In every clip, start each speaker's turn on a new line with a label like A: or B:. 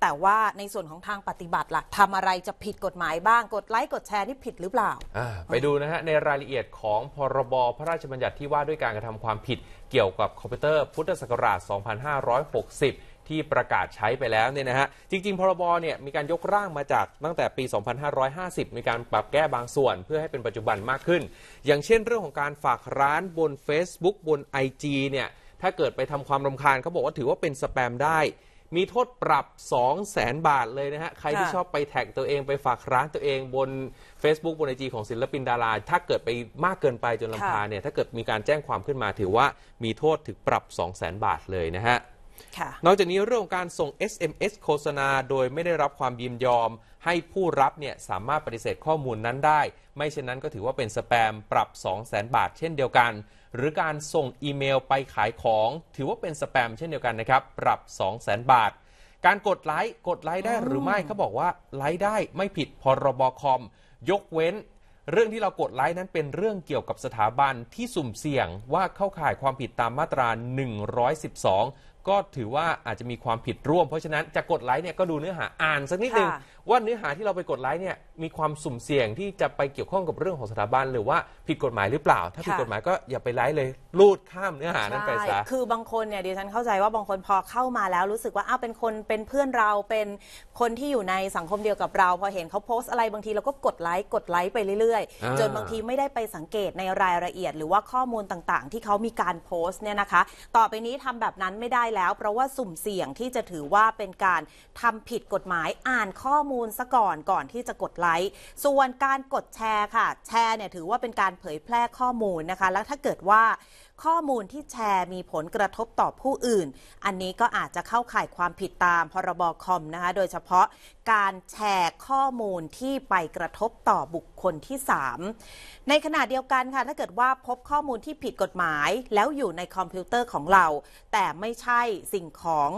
A: แต่ว่าในส่วนของทางปฏิบัติละ่ะทำอะไรจะผิดกฎหมายบ้างกดไลค์ กดแชร์ นี่ผิดหรือเปล่า
B: ไปดูนะฮะ ในรายละเอียดของพรบพระราชบัญญัติที่ว่าด้วยการกระทำความผิดเกี่ยวกับคอมพิวเตอร์พุทธศักราช 2560 ที่ประกาศใช้ไปแล้วเนี่ยนะฮะจริง ๆ พรบเนี่ยมีการยกร่างมาจากตั้งแต่ปี 2550 มีการปรับแก้บางส่วนเพื่อให้เป็นปัจจุบันมากขึ้น อย่างเช่นเรื่องของการฝากร้านบน Facebook บน IG เนี่ยถ้าเกิดไปทำความรำคาญเขาบอกว่าถือว่าเป็นสแปมได้มีโทษปรับ 2 0 0แสนบาทเลยนะฮะ ใครที่ชอบไปแท็กตัวเองไปฝากร้านตัวเอง บน Facebook บนไอจีของศิลปินดารา ถ้าเกิดไปมากเกินไปจนลำพาเนี่ย ถ้าเกิดมีการแจ้งความขึ้นมาถือว่ามีโทษถึงปรับ 2 0 0แสนบาทเลยนะฮะนอกจากนี้เรื่องการส่ง SMS โฆษณาโดยไม่ได้รับความยินยอม ให้ผู้รับเนี่ยสามารถปฏิเสธข้อมูลนั้นได้ ไม่เช่นนั้นก็ถือว่าเป็นสแปมปรับ 200,000 บาท เช่นเดียวกัน หรือการส่งอีเมลไปขายของ ถือว่าเป็นสแปมเช่นเดียวกันนะครับปรับ 200,000 บาท การกดไลค์กดไลค์ได้หรือไม่เขาบอกว่าไลค์ได้ไม่ผิดพรบคอม ยกเว้น เรื่องที่เรากดไลค์นั้นเป็นเรื่องเกี่ยวกับสถาบันที่สุ่มเสี่ยงว่าเข้าข่ายความผิดตามมาตรา 112ก็ถือว่าอาจจะมีความผิดร่วม เพราะฉะนั้นจะกดไลค์เนี่ยก็ดูเนื้อหาอ่านสักนิดนึง่ว่าเนื้อหาที่เราไปกดไลค์เนี่ยมีความสุ่มเสี่ยงที่จะไปเกี่ยวข้องกับเรื่องของสถาบัน หรือว่าผิดกฎหมายหรือเปล่า ถ้าผิดกฎหมายก็อย่าไปไลค์เลยลูดข้ามเนื้อหานั้นไปซะคือ
A: บางคนเนี่ยดิฉันเข้าใจว่าบางคนพอเข้ามาแล้วรู้สึกว่าอ้าวเป็นคนเป็นเพื่อนเราเป็นคนที่อยู่ในสังคมเดียวกับเราพอเห็นเขาโพสต์อะไรบางทีเราก็กดไลค์กดไลค์ไปเรื่อยอๆจนบางทีไม่ได้ไปสังเกตในรายละเอียด หรือว่าข้อมูลต่างๆ ที่เขามีการโพสต์เนี่ยนะคะ ต่อไปนี้ทาแบบนั้นไม่ได้แล้วเพราะว่าสุ่มเสี่ยงที่จะถือว่าเป็นการทำผิดกฎหมายอ่านข้อมูลซะก่อนก่อนที่จะกดไลค์ส่วนการกดแชร์ค่ะ แชร์เนี่ยถือว่าเป็นการเผยแพร่ข้อมูลนะคะ แล้วถ้าเกิดว่าข้อมูลที่แชร์มีผลกระทบต่อผู้อื่น อันนี้ก็อาจจะเข้าข่ายความผิดตามพรบคอมนะคะโดยเฉพาะการแชร์ข้อมูลที่ไปกระทบต่อบุคคลที่ 3 ในขณะเดียวกันค่ะถ้าเกิดว่าพบข้อมูลที่ผิดกฎหมายแล้วอยู่ในคอมพิวเตอร์ของเรา แต่ไม่ใช่สิ่งของ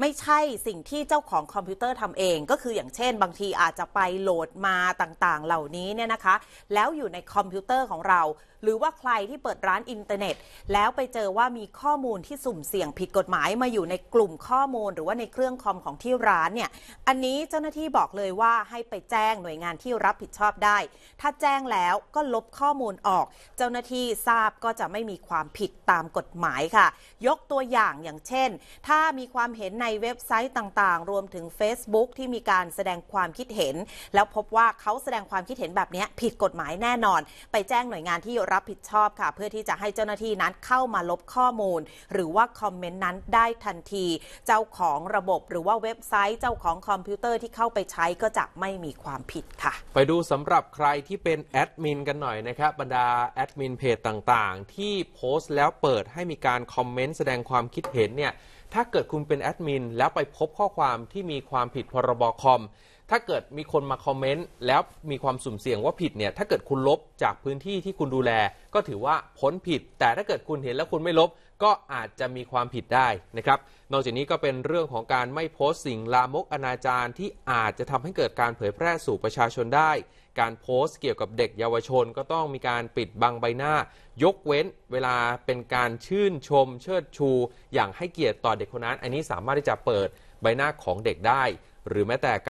A: ไม่ใช่สิ่งที่เจ้าของคอมพิวเตอร์ทำเอง ก็คืออย่างเช่น บางทีอาจจะไปโหลดมาต่างๆเหล่านี้เนี่ยนะคะ แล้วอยู่ในคอมพิวเตอร์ของเรา หรือว่าใครที่เปิดร้านอินเทอร์เน็ต แล้วไปเจอว่ามีข้อมูลที่สุ่มเสี่ยงผิดกฎหมายมาอยู่ในกลุ่มข้อมูล หรือว่าในเครื่องคอมของที่ร้านเนี่ยอันนี้เจ้าหน้าที่บอกเลยว่าให้ไปแจ้งหน่วยงานที่รับผิดชอบได้ ถ้าแจ้งแล้วก็ลบข้อมูลออก เจ้าหน้าที่ทราบก็จะไม่มีความผิดตามกฎหมายค่ะ ยกตัวอย่างอย่างเช่น ถ้ามีความเห็นในเว็บไซต์ต่างๆ รวมถึง Facebook ที่มีการแสดงความคิดเห็น แล้วพบว่าเขาแสดงความคิดเห็นแบบนี้ผิดกฎหมายแน่นอน ไปแจ้งหน่วยงานที่รับผิดชอบค่ะ เพื่อที่จะให้เจ้าหน้าที่นั้นเข้ามาลบข้อมูล หรือว่าคอมเมนต์นั้นได้ทันที เจ้าของระบบหรือว่าเว็บไซต์เจ้าของคอมพิวเตอร์ที่เข้าไปใช้ก็จะไม่มีความผิดค่ะ
B: ไปดูสำหรับใครที่เป็นแอดมินกันหน่อยนะครับบรรดาแอดมินเพจต่างๆที่โพสต์แล้วเปิดให้มีการคอมเมนต์แสดงความคิดเห็นเนี่ยถ้าเกิดคุณเป็นแอดมินนแล้วไปพบข้อความที่มีความผิดพรบคอมถ้าเกิดมีคนมาคอมเมนต์แล้วมีความสุ่มเสี่ยงว่าผิดเนี่ยถ้าเกิดคุณลบจากพื้นที่ที่คุณดูแล ก็ถือว่าพ้นผิด แต่ถ้าเกิดคุณเห็นแล้วคุณไม่ลบ ก็อาจจะมีความผิดได้นะครับนอกจากนี้ก็เป็นเรื่องของการไม่โพสต์สิ่งลามกอนาจารที่อาจจะทำให้เกิดการเผยแพร่สู่ประชาชนได้ การโพสต์เกี่ยวกับเด็กเยาวชน ก็ต้องมีการปิดบังใบหน้า ยกเว้น เวลาเป็นการชื่นชมเชิดชู อย่างให้เกียรติต่อเด็กคนนั้น อันนี้สามารถที่จะเปิดใบหน้าของเด็กได้ หรือแม้แต่